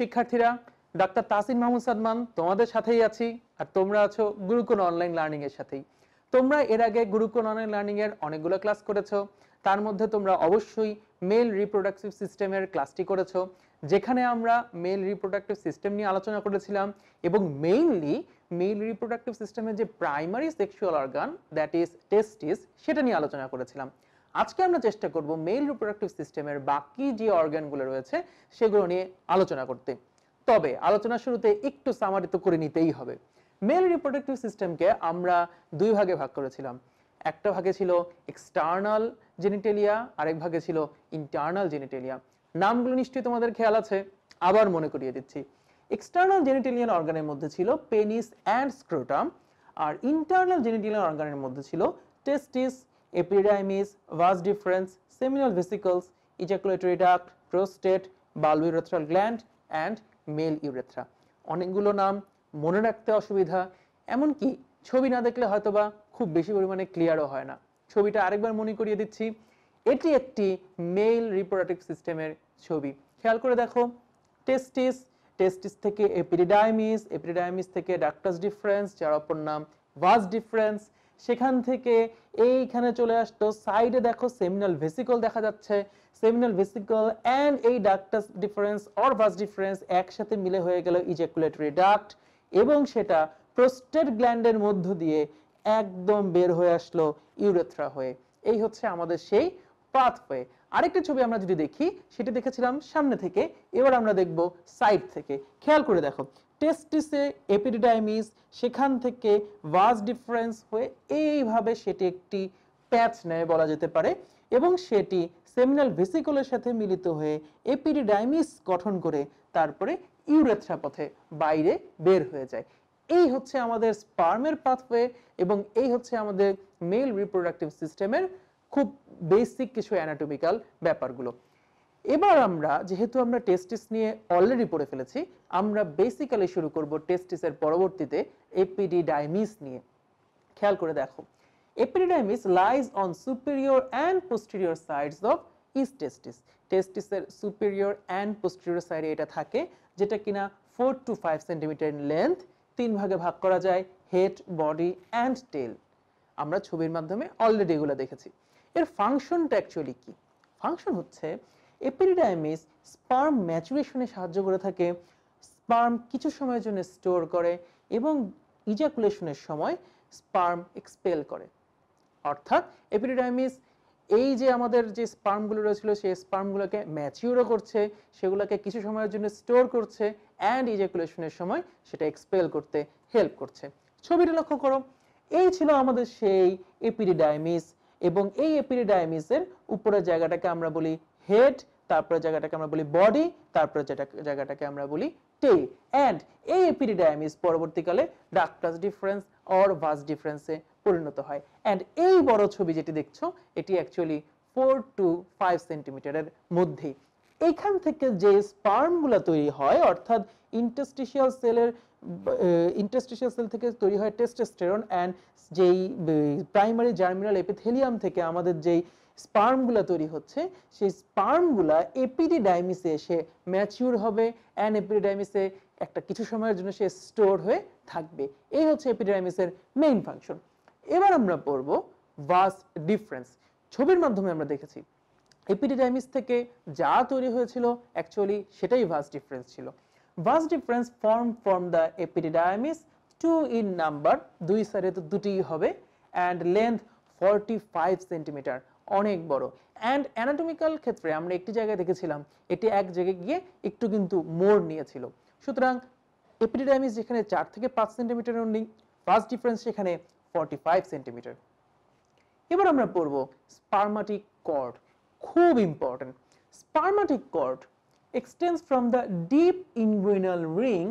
শিক্ষার্থীরা ডাক্তার তাসিম মাহমুদ সাদমান তোমাদের সাথেই আছি আর তোমরা আছো গুরুকুল অনলাইন লার্নিং এর সাথেই তোমরা এর আগে গুরুকুল অনলাইন লার্নিং এর অনেকগুলো ক্লাস করেছো তার মধ্যে তোমরা অবশ্যই মেল রিপ্রোডাক্টিভ সিস্টেমের ক্লাসটি করেছো যেখানে আমরা মেল রিপ্রোডাকটিভ সিস্টেম নিয়ে আলোচনা করেছিলাম এবং মেইনলি মেল রিপ্রোডাক্টিভ সিস্টেমের যে primary sexual organ that is testis সেটা নিয়ে আলোচনা করেছিলাম আজকে আমরা চেষ্টা করব মেল রিপ্রোডাক্টিভ সিস্টেমের বাকি যে অর্গানগুলো রয়েছে সেগুলো নিয়ে আলোচনা করতে তবে আলোচনা শুরুতে একটু সামারিত করে নিতেই হবে মেল রিপ্রোডাক্টিভ সিস্টেমকে আমরা দুই ভাগে ভাগ করেছিলাম একটা ভাগে ছিল এক্সটার্নাল জেনিটেলিয়া আরেক ভাগে ছিল ইন্টারনাল জেনিটেলিয়া নামগুলো নিশ্চয়ই তোমাদের খেয়াল আছে আবার মনে করিয়ে দিচ্ছি এক্সটার্নাল জেনিটেলিয়ান অর্গানের মধ্যে ছিল পেনিস অ্যান্ড স্ক্রোটাম আর ইন্টারনাল জেনিটেলিয়ান অর্গানের মধ্যে ছিল টেস্টিস epididymis, vas deferens, seminal vesicles, ejaculatory duct, prostate, urethral gland and male urethra অনেকগুলো নাম মনে রাখতে অসুবিধা এমনকি ছবি না দেখলে হয়তোবা খুব বেশি পরিমাণে ক্লিয়ারও হয় না ছবিটা আরেকবার মনে করিয়ে দিচ্ছি এটি একটি মেল রিপ্রোডাক্টিভ সিস্টেমের ছবি খেয়াল করে দেখো টেস্টিস টেস্টিস থেকে এপিডিডাইমিস এপিডিডাইমিস থেকে ডাক্টাস ডিফারেন্স যার অপর নাম ভাস ডিফারেন্স সেখান থেকে এইখানে চলে আসতো সাইডে দেখো সেমিনাল ভেসিকল দেখা যাচ্ছে সেমিনাল ভেসিকল অ্যান্ড এই ductus deferens or vas deferens একসাথে মিলে হয়ে গেল ইজেকুলেটরি ডাক্ট এবং সেটা প্রোস্টেট গ্ল্যান্ডের মধ্য দিয়ে একদম বের হয়ে আসলো ইউরেথ্রা হয়ে এই হচ্ছে আমাদের সেই পাথওয়ে আরেকটা ছবি আমরা যদি দেখি সেটা দেখেছিলাম সামনে থেকে এবার আমরা দেখব সাইড থেকে খেয়াল করে দেখো টেস্টিসে এপিডিডাইমিস সেখান থেকে ভাস ডিফারেন্স হয়ে এইভাবে সেটি একটি প্যাচ নেয় বলা যেতে পারে এবং সেটি সেমিনাল ভেসিকলের সাথে মিলিত হয়ে এপিডিডাইমিস গঠন করে তারপরে ইউরেথ্রা পথে বাইরে বের হয়ে যায় এই হচ্ছে আমাদের স্পার্মের পাথওয়ে এবং এই হচ্ছে আমাদের মেল রিপ্রোডাক্টিভ সিস্টেমের খুব বেসিক কিছু অ্যানাটমিক্যাল ব্যাপারগুলো এবার আমরা যেহেতু আমরা টেস্টিস নিয়ে অলরেডি পড়ে ফেলেছি আমরা বেসিক্যালি শুরু করব টেস্টিসের পরবর্তীতে এপিডিডাইমিস নিয়ে খেয়াল করে দেখো epididymis lies on superior and posterior sides of its testis টেস্টিসের সুপিরিয়র অ্যান্ড পোস্টেরিয়র সাইডে এটা থাকে যেটা কিনা four to five centimeter in length তিন ভাগে ভাগ করা যায় হেড বডি অ্যান্ড টেল আমরা ছবির মাধ্যমে অলরেডি এগুলো দেখেছি এর ফাংশনটা অ্যাকচুয়ালি কি ফাংশন হচ্ছে এপিডিডাইমিস স্পার্ম ম্যাচুরেশনে সাহায্য করে থাকে স্পার্ম কিছু সময়ের জন্য স্টোর করে এবং ইজাকুলেশনের সময় স্পার্ম এক্সপেল করে অর্থাৎ এপিডিডাইমিস এই যে আমাদের যে স্পার্মগুলো রয়েছিল সেই স্পার্মগুলোকে ম্যাচিউরও করছে সেগুলোকে কিছু সময়ের জন্য স্টোর করছে অ্যান্ড ইজাকুলেশনের সময় সেটা এক্সপেল করতে হেল্প করছে ছবিটা লক্ষ্য করো এই ছিল আমাদের সেই এপিডিডাইমিস এবং এই এপিডিডাইমিসের উপরের জায়গাটাকে আমরা বলি হেড তারপরে জায়গাটাকে আমরা বলি বডি তারপরে জায়গাটাকে আমরা বলি টেইল অ্যান্ড এই এপিডিডায়ামিস পরবর্তীকালে ductus deferens or vas ডিফারেন্সে পরিণত হয় অ্যান্ড এই বড় ছবি যেটি দেখছো এটি অ্যাকচুয়ালি ফোর টু ফাইভ সেন্টিমিটারের মধ্যে এখান থেকে যে স্পার্মগুলো তৈরি হয় অর্থাৎ ইন্টাস্টিশিয়াল সেলের ইন্টাস্টিশিয়াল সেল থেকে তৈরি হয় টেস্টোস্টেরন অ্যান্ড যেই প্রাইমারি জার্মিনাল এপিথেলিয়াম থেকে আমাদের যেই স্পার্মগুলা তৈরি হচ্ছে সেই স্পার্মগুলা এপিডিডাইমিসে এসে ম্যাচিউর হবে অ্যান এপিডিডাইমিসে একটা কিছু সময়ের জন্য সে স্টোর হয়ে থাকবে এই হচ্ছে এপিডিডাইমিসের মেইন ফাংশন এবার আমরা পড়ব ভাস ডিফারেন্স ছবির মাধ্যমে আমরা দেখেছি এপিডিডাইমিস থেকে যা তৈরি হয়েছিল অ্যাকচুয়ালি সেটাই ভাস ডিফারেন্স ছিল vas deferens form form the epididymis two in number দুই সাইডে তো দুটিই হবে and length forty five centimeter অনেক বড় অ্যান্ড অ্যানাটমিক্যাল ক্ষেত্রে আমরা একটি জায়গায় দেখেছিলাম এটি এক জায়গায় গিয়ে একটু কিন্তু মোড় নিয়েছিল সুতরাং এপিডিডাইমিস যেখানে চার থেকে পাঁচ সেন্টিমিটার অনলি ফার্স্ট ডিফারেন্স সেখানে ফর্টি ফাইভ সেন্টিমিটার এবার আমরা পড়ব স্পার্মাটিক কর্ড খুব important spermatic cord extends from the deep inguinal ring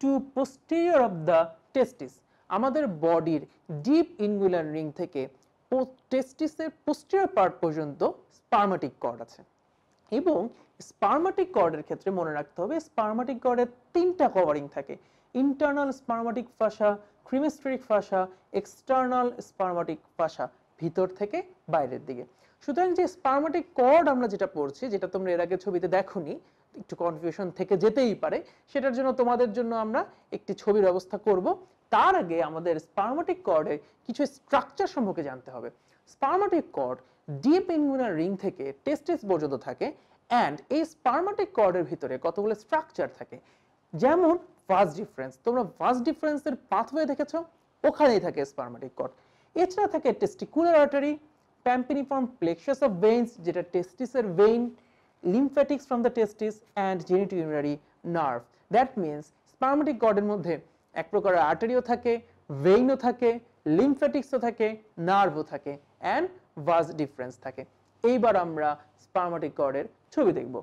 to posterior of the testis আমাদের বডির ডিপ ইনগুইনাল রিং থেকে টেস্টিসের পোস্টেরিয়র পার্ট পর্যন্ত স্পার্মাটিক কর্ড আছে এবং স্পার্মাটিক কর্ডের ক্ষেত্রে মনে রাখতে হবে স্পার্মাটিক কর্ডের তিনটা কভারিং থাকে ইন্টারনাল স্পার্মাটিক ফাঁসা ক্রিমেস্ট্রিক ফাঁসা এক্সটার্নাল স্পার্মাটিক ফাঁসা ভিতর থেকে বাইরের দিকে সুতরাং যে স্পার্মাটিক কর্ড আমরা যেটা পড়ছি যেটা তোমরা এর আগে ছবিতে দেখোনি একটু কনফিউশন থেকে যেতেই পারে সেটার জন্য তোমাদের জন্য আমরা একটি ছবির ব্যবস্থা করব তার আগে আমাদের স্পার্মাটিক কর্ডে কিছু স্ট্রাকচার সম্পর্কে জানতে হবে spermatic cord deep inguinal ring থেকে টেস্টিস পর্যন্ত থাকে অ্যান্ড এই স্পার্মাটিক কর্ডের ভিতরে কতগুলো স্ট্রাকচার থাকে যেমন ফার্স্ট ডিফারেন্স তোমরা ফার্স্ট ডিফারেন্সের পাথওয়ে দেখেছো ওখানেই থাকে স্পার্মাটিক কর্ড এছাড়া থাকে testicular artery pampiniform plexus of veins যেটা টেস্টিসের vein lymphatic from the testis and genitourinary nerve that means spermatic কর্ডের মধ্যে এক প্রকার আর্টারিও থাকে ভেইনও থাকে লিমফ্যাটিক্সও থাকে নার্ভও থাকে অ্যান্ড ভাজ ডিফারেন্স থাকে এইবার আমরা স্পার্মাটিক কর্ডের ছবি দেখব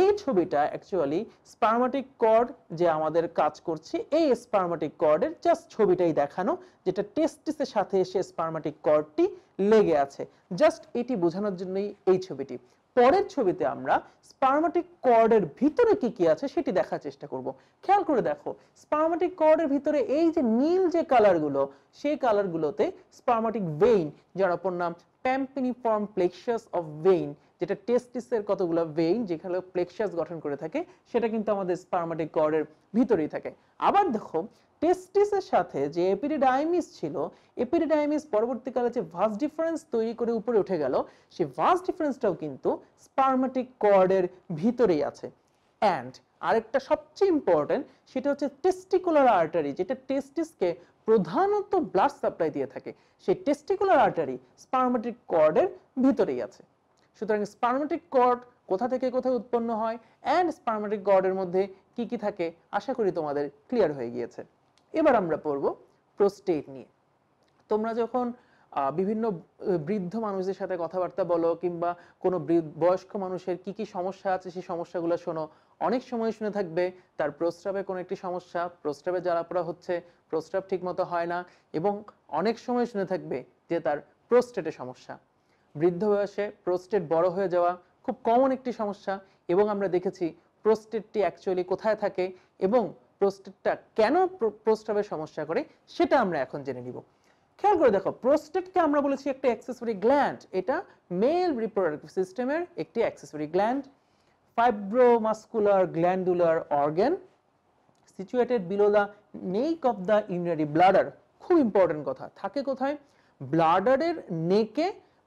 এই ছবিটা অ্যাকচুয়ালি স্পার্মাটিক কর্ড যে আমাদের কাজ করছে এই স্পার্মাটিক কর্ডের জাস্ট ছবিটাই দেখানো যেটা টেস্টিসের সাথে এসে স্পার্মাটিক কর্ডটি লেগে আছে জাস্ট এটি বোঝানোর জন্যই এই ছবিটি পরের ছবিতে আমরা স্পার্মাটিক কর্ডের ভিতরে কি কি আছে সেটি দেখার চেষ্টা করব খেয়াল করে দেখো স্পার্মাটিক কর্ডের ভিতরে এই যে নীল যে কালারগুলো সেই কালারগুলোতে স্পার্মাটিক ভেইন যার অপর নাম প্যাম্পিনিফর্ম প্লেক্সাস অফ ভেইন যেটা টেস্টিসের কতগুলো ভেইন যেখানে প্লেক্সাস গঠন করে থাকে সেটা কিন্তু আমাদের স্পার্মাটিক কর্ডের ভিতরেই থাকে আবার দেখো টেস্টিসের সাথে যে এপিডিডাইমিস ছিল এপিডিডাইমিস পরবর্তীকালে যে ভাস ডিফারেন্স তৈরি করে উপরে উঠে গেল সেই ভাস ডিফারেন্সটাও কিন্তু স্পার্মাটিক কর্ডের ভিতরেই আছে অ্যান্ড আরেকটা সবচেয়ে ইম্পর্টেন্ট সেটা হচ্ছে টেস্টিকুলার আর্টারি যেটা টেস্টিসকে প্রধানত ব্লাড সাপ্লাই দিয়ে থাকে সেই টেস্টিকুলার আর্টারি স্পার্মেটিক কর্ডের ভিতরেই আছে সুতরাং স্পার্মেটিক কর্ড কোথা থেকে কোথায় উৎপন্ন হয় অ্যান্ড স্পার্মেটিক কর্ডের মধ্যে কি কি থাকে আশা করি তোমাদের ক্লিয়ার হয়ে গিয়েছে এবার আমরা পড়ব প্রোস্টেট নিয়ে তোমরা যখন বিভিন্ন বৃদ্ধ মানুষদের সাথে কথাবার্তা বলো কিংবা কোনো বয়স্ক মানুষের কি কি সমস্যা আছে সেই সমস্যাগুলো শোনো অনেক সময় শুনে থাকবে তার প্রস্রাবে কোনো একটি সমস্যা প্রস্রাবে জ্বালাপোড়া হচ্ছে প্রস্রাব ঠিকমতো হয় না এবং অনেক সময় শুনে থাকবে যে তার প্রোস্টেটে সমস্যা বৃদ্ধ বয়সে প্রোস্টেট বড় হয়ে যাওয়া খুব কমন একটি সমস্যা এবং আমরা দেখেছি প্রোস্টেটটি অ্যাকচুয়ালি কোথায় থাকে এবং প্রোস্টেটটা কেন প্রস্রাবের সমস্যা করে সেটা আমরা এখন জেনে নিব খেয়াল করে দেখো প্রোস্টেটকে আমরা বলেছি একটা অ্যাক্সেসরি গ্ল্যান্ড এটা মেল রিপ্রোডাক্টিভ সিস্টেমের একটি accessory gland fibromuscular glandular organ situated below the neck of the urinary bladder খুব ইম্পর্টেন্ট কথা থাকে কোথায় ব্লাডারের নেকে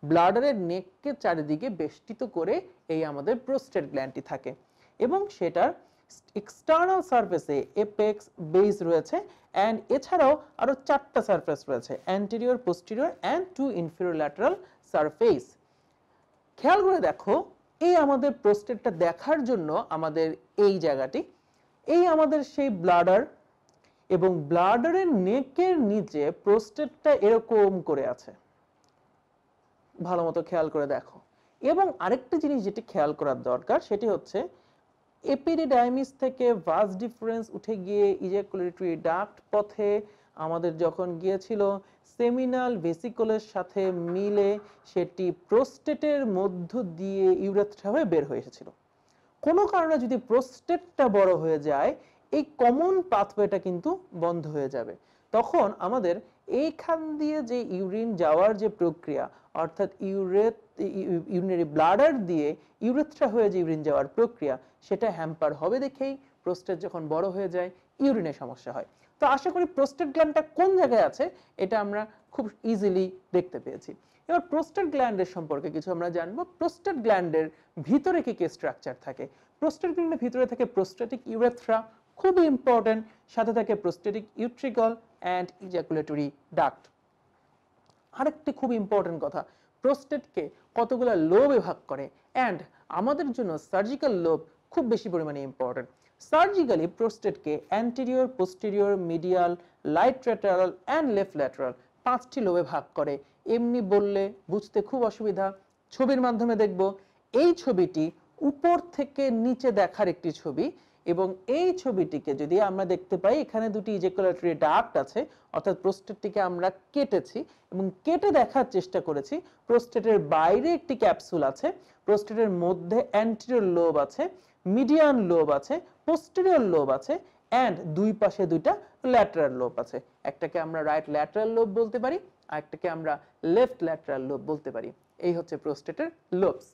ব্লাডারের নেককে চারিদিকে বেষ্টিত করে এই আমাদের প্রোস্টেট গ্ল্যান্ডটি থাকে এবং সেটার এক্সটার্নাল সারফেসে এপেক্স বেস রয়েছে অ্যান্ড এছাড়াও আরও চারটা রয়েছে anterior posterior and two surface খেয়াল করে দেখো এই আমাদের প্রোস্টেটটা দেখার জন্য আমাদের এই জায়গাটি এই আমাদের সেই ব্লাডার এবং ব্লাডারের নেকের নিচে প্রোস্টেটটা এরকম করে আছে ভালো মতো খেয়াল করে দেখো এবং আরেকটা জিনিস যেটি খেয়াল করার দরকার সেটি হচ্ছে এপিডিডাইমিস থেকে ভাস ডিফারেন্স উঠে গিয়ে ইজাকুলেটরি ডাক্ট পথে আমাদের যখন গিয়েছিল সেমিনাল ভেসিকলের সাথে মিলে সেটি প্রোস্টেটের মধ্য দিয়ে ইউরেথ্রা হয়ে বের হয়ে এসেছিল কোনো কারণে যদি প্রোস্টেটটা বড় হয়ে যায় এই কমন পাথওয়েটা কিন্তু বন্ধ হয়ে যাবে তখন আমাদের এইখান দিয়ে যে ইউরিন যাওয়ার যে প্রক্রিয়া অর্থাৎ ইউরেত ইউরিনারি ব্লাডার দিয়ে ইউরেথ্রা হয়ে যে ইউরিন যাওয়ার প্রক্রিয়া সেটা হ্যাম্পার হবে দেখেই প্রোস্টেট যখন বড় হয়ে যায় ইউরিনের সমস্যা হয় তো আশা করি প্রোস্টেট গ্ল্যান্ডটা কোন জায়গায় আছে এটা আমরা খুব ইজিলি দেখতে পেয়েছি এবার প্রোস্টেট গ্ল্যান্ডের সম্পর্কে কিছু আমরা জানবো প্রোস্টেট গ্ল্যান্ডের ভিতরে কি কি স্ট্রাকচার থাকে প্রোস্টেট গ্ল্যান্ডের ভিতরে থাকে প্রোস্টেটিক ইউরেথ্রা খুবই ইম্পর্টেন্ট সাথে থাকে prostatic utricle and ejaculatory duct আরেকটি খুব ইম্পর্টেন্ট কথা প্রস্টেটকে কতগুলো লোবে ভাগ করে অ্যান্ড আমাদের জন্য সার্জিক্যাল লোব খুব বেশি পরিমাণে ইম্পর্টেন্ট সার্জিক্যালি প্রস্টেটকে anterior posterior medial right lateral and left lateral পাঁচটি লোবে ভাগ করে এমনি বললে বুঝতে খুব অসুবিধা ছবির মাধ্যমে দেখব এই ছবিটি উপর থেকে নিচে দেখার একটি ছবি এবং এই ছবিটিকে যদি আমরা দেখতে পাই এখানে দুটি ইজেকুলাটরি ডাক্ট আছে অর্থাৎ প্রোস্টেটটিকে আমরা কেটেছি এবং কেটে দেখার চেষ্টা করেছি প্রোস্টেটের বাইরে একটি ক্যাপসুল আছে প্রোস্টেটের মধ্যে অ্যান্টেরিয়র লোব আছে মিডিয়ান লোব আছে পোস্টেরিয়র লোব আছে অ্যান্ড দুই পাশে দুইটা ল্যাটারাল লোব আছে একটাকে আমরা রাইট ল্যাটারাল লোব বলতে পারি আর একটাকে আমরা লেফট ল্যাটারাল লোব বলতে পারি এই হচ্ছে প্রোস্টেটের লোবস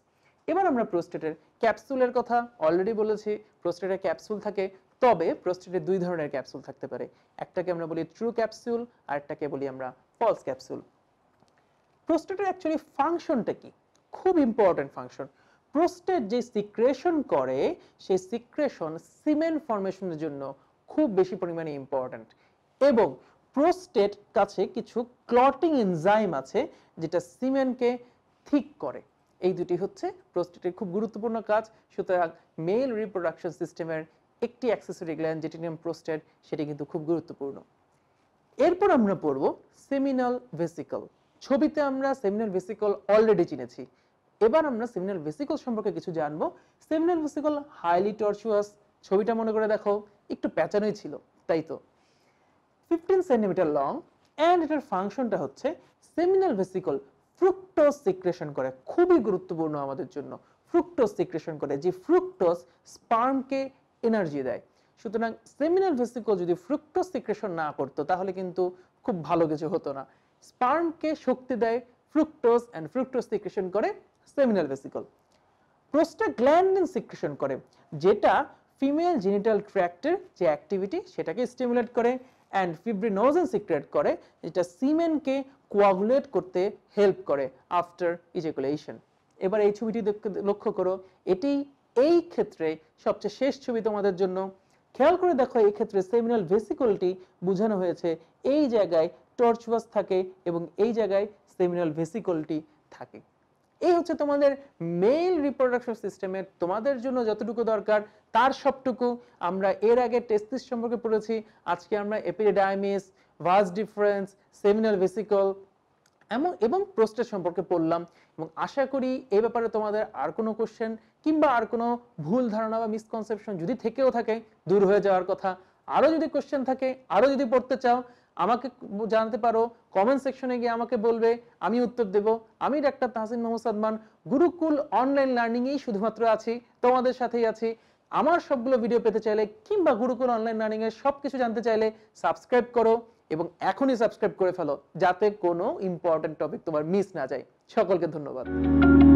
এবার আমরা প্রোস্টেটের ক্যাপসুলের কথা অলরেডি বলেছি প্রোস্টেটের ক্যাপসুল থাকে তবে প্রোস্টেটে দুই ধরনের ক্যাপসুল থাকতে পারে একটাকে আমরা বলি ট্রু ক্যাপসুল আর একটাকে বলি আমরা ফলস ক্যাপসুল প্রোস্টেটের অ্যাকচুয়ালি ফাংশনটা কি খুব ইম্পর্টেন্ট ফাংশন প্রোস্টেট যে সিক্রেশন করে সেই সিক্রেশন সিমেন্ট ফর্মেশনের জন্য খুব বেশি পরিমাণে ইম্পর্টেন্ট এবং প্রোস্টেট কাছে কিছু ক্লটিং এনজাইম আছে যেটা সিমেন্টকে ঠিক করে এই দুটি হচ্ছে প্রোস্টেটের খুব গুরুত্বপূর্ণ কাজ সুতরাং মেল রিপ্রোডাকশন সিস্টেমের একটি অ্যাক্সেসরি গ্ল্যান্ড যেটি নাম প্রোস্টেট সেটি কিন্তু খুব গুরুত্বপূর্ণ এরপর আমরা পড়ব সেমিনাল ভেসিকল ছবিতে আমরা সেমিনাল ভেসিকল অলরেডি চিনেছি এবার আমরা সেমিনাল ভেসিকল সম্পর্কে কিছু জানব সেমিনাল ভেসিকল হাইলি টর্চুয়াস ছবিটা মনে করে দেখো একটু প্যাচানোই ছিল তাই তো ফিফটিন সেন্টিমিটার লং অ্যান্ড এটার ফাংশনটা হচ্ছে সেমিনাল ভেসিকল ফ্রুক্টোজ সিক্রেশন করে খুবই গুরুত্বপূর্ণ আমাদের জন্য ফ্রুক্টোজ সিক্রেশন করে যে ফ্রুক্টোজ স্পার্মকে এনার্জি দেয় সুতরাং সেমিনাল ভেসিকল যদি ফ্রুক্টোজ সিক্রেশন না করতো তাহলে কিন্তু খুব ভালো কিছু হতো না স্পার্মকে শক্তি দেয় ফ্রুক্টোজ অ্যান্ড ফ্রুক্টোজ সিক্রেশন করে সেমিনাল ভেসিকল প্রোস্টাগ্ল্যান্ডিন সিক্রেশন করে যেটা ফিমেল জেনিটাল ট্র্যাক্টের যে অ্যাক্টিভিটি সেটাকে স্টিমুলেট করে অ্যান্ড ফিব্রিনোজেন সিক্রেট করে যেটা সিমেনকে কোয়াগুলেট করতে হেল্প করে আফটার ইজেকুলেশন এবার এই ছবিটি লক্ষ্য করো এটি এই ক্ষেত্রে সবচেয়ে শেষ ছবি তোমাদের জন্য খেয়াল করে দেখো এই ক্ষেত্রে সেমিনাল ভেসিকলটি বোঝানো হয়েছে এই জায়গায় টর্চওয়াস থাকে এবং এই জায়গায় সেমিনাল ভেসিকলটি থাকে এই হচ্ছে তোমাদের মেল রিপ্রোডাকশন সিস্টেমের তোমাদের জন্য যতটুকু দরকার তার সবটুকু আমরা এর আগে টেস্টিস সম্পর্কে পড়েছি আজকে আমরা epididymis vas deferens seminal vesicle এমন এবং প্রোস্টেট সম্পর্কে পড়লাম এবং আশা করি এই ব্যাপারে তোমাদের আর কোনো কোশ্চেন কিংবা আর কোনো ভুল ধারণা বা মিসকনসেপশন যদি থেকেও থাকে দূর হয়ে যাওয়ার কথা আরও যদি কোশ্চেন থাকে আরও যদি পড়তে চাও আমাকে জানাতে পারো কমেন্ট সেকশনে গিয়ে আমাকে বলবে আমি উত্তর দেব আমি ডাক্তার তাহসিন মোহাম্মদ সাদমান গুরুকুল অনলাইন লার্নিংয়েই শুধুমাত্র আছি তোমাদের সাথেই আছি আমার সবগুলো ভিডিও পেতে চাইলে কিংবা গুরুকুল অনলাইন লার্নিংয়ের সব কিছু জানতে চাইলে সাবস্ক্রাইব করো এবং এখনই সাবস্ক্রাইব করে ফেলো যাতে কোনো ইম্পর্টেন্ট টপিক তোমার মিস না যায় সকলকে ধন্যবাদ